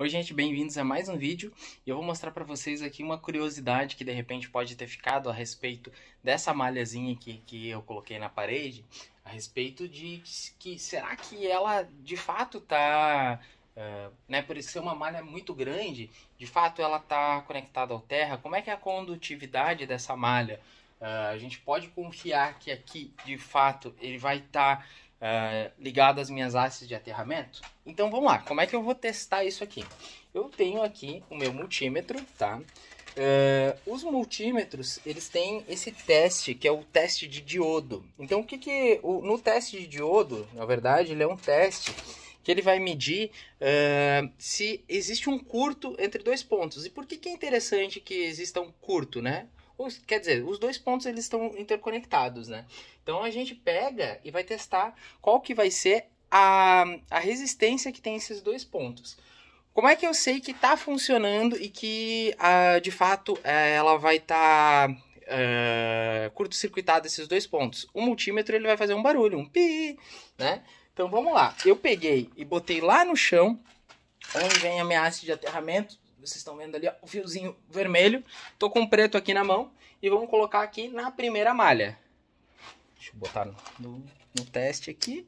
Oi gente, bem-vindos a mais um vídeo e eu vou mostrar para vocês aqui uma curiosidade que de repente pode ter ficado a respeito dessa malhazinha aqui que eu coloquei na parede, a respeito de que será que ela de fato tá, uh, né, por ser uma malha muito grande, de fato ela tá conectada ao terra, como é que é a condutividade dessa malha? Uh, a gente pode confiar que aqui de fato ele vai estar... Tá uh, ligado às minhas hastes de aterramento. Então vamos lá, como é que eu vou testar isso aqui? Eu tenho aqui o meu multímetro, tá? Uh, os multímetros, eles têm esse teste, que é o teste de diodo. Então, o que que... O, no teste de diodo, na verdade, ele é um teste que ele vai medir uh, se existe um curto entre dois pontos. E por que, que é interessante que exista um curto, né? Os, quer dizer, os dois pontos eles estão interconectados, né? Então a gente pega e vai testar qual que vai ser a, a resistência que tem esses dois pontos. Como é que eu sei que está funcionando e que, uh, de fato, uh, ela vai estar tá, uh, eh, curto-circuitada esses dois pontos? O multímetro ele vai fazer um barulho, um pi, né? Então vamos lá. Eu peguei e botei lá no chão, onde vem a haste de aterramento, vocês estão vendo ali ó, o fiozinho vermelho. Tô com preto aqui na mão e vamos colocar aqui na primeira malha. Deixa eu botar no, no teste aqui.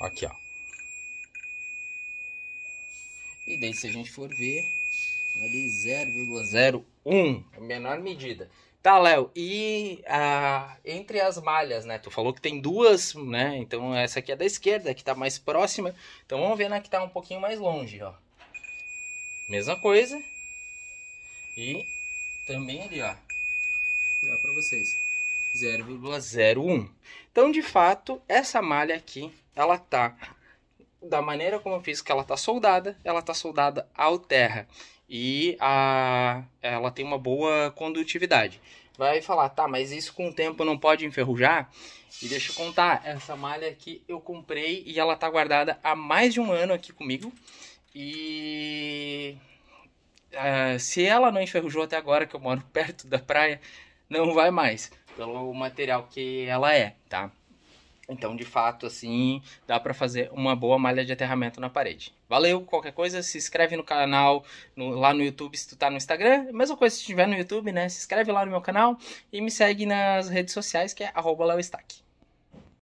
Aqui, ó. E daí se a gente for ver, ali 0,01, a menor medida. Tá, Léo, e ah, entre as malhas, né? Tu falou que tem duas, né? Então essa aqui é da esquerda, que tá mais próxima. Então vamos ver na que tá um pouquinho mais longe, ó. Mesma coisa. E também ali, ó. Vou tirar pra vocês. 0,01. Então, de fato, essa malha aqui, ela tá da maneira como eu fiz que ela está soldada, ela está soldada ao terra. E a, ela tem uma boa condutividade. Vai falar, tá, mas isso com o tempo não pode enferrujar? E deixa eu contar, essa malha aqui eu comprei e ela está guardada há mais de um ano aqui comigo. E uh, se ela não enferrujou até agora, que eu moro perto da praia, não vai mais, pelo material que ela é, tá? Então, de fato, assim, dá para fazer uma boa malha de aterramento na parede. Valeu, qualquer coisa, se inscreve no canal no, lá no YouTube se tu tá no Instagram. Mesma coisa se estiver no YouTube, né? Se inscreve lá no meu canal e me segue nas redes sociais que é arroba